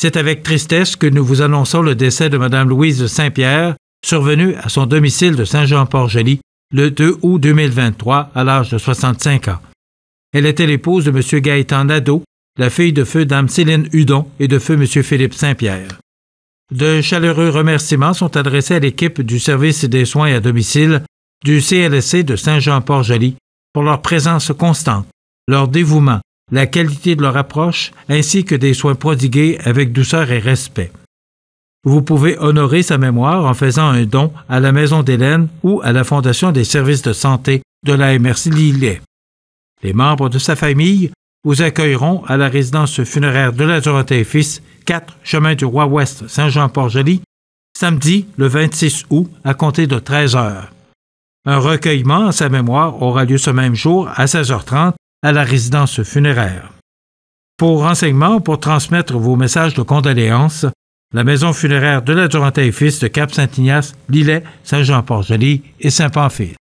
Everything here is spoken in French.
C'est avec tristesse que nous vous annonçons le décès de Mme Louise Saint-Pierre, survenue à son domicile de Saint-Jean-Port-Joli le 2 août 2023 à l'âge de 65 ans. Elle était l'épouse de M. Gaëtan Nadeau, la fille de feu Dame Céline Hudon et de feu M. Philippe Saint-Pierre. De chaleureux remerciements sont adressés à l'équipe du service des soins à domicile du CLSC de Saint-Jean-Port-Joli pour leur présence constante, leur dévouement la qualité de leur approche ainsi que des soins prodigués avec douceur et respect. Vous pouvez honorer sa mémoire en faisant un don à la Maison d'Hélène ou à la Fondation des services de santé de la MRC Lillet. Les membres de sa famille vous accueilleront à la résidence funéraire de la Dorothée Fils, 4 Chemin du Roi Ouest, Saint-Jean-Port-Joli, samedi le 26 août à compter de 13 heures. Un recueillement à sa mémoire aura lieu ce même jour à 16h30 à la résidence funéraire. Pour renseignements, pour transmettre vos messages de condoléances, la maison funéraire de la et Fils de Cap-Saint-Ignace, Lillet, Saint-Jean-Port-Joli et Saint-Pamphile.